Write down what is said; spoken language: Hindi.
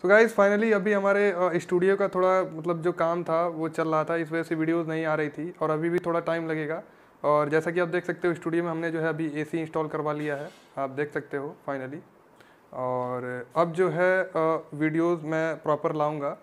सो गाइज फाइनली अभी हमारे स्टूडियो का थोड़ा मतलब जो काम था वो चल रहा था इस वजह से वीडियोस नहीं आ रही थी और अभी भी थोड़ा टाइम लगेगा और जैसा कि आप देख सकते हो स्टूडियो में हमने जो है अभी एसी इंस्टॉल करवा लिया है आप देख सकते हो फाइनली और अब जो है वीडियोस मैं प्रॉपर लाऊंगा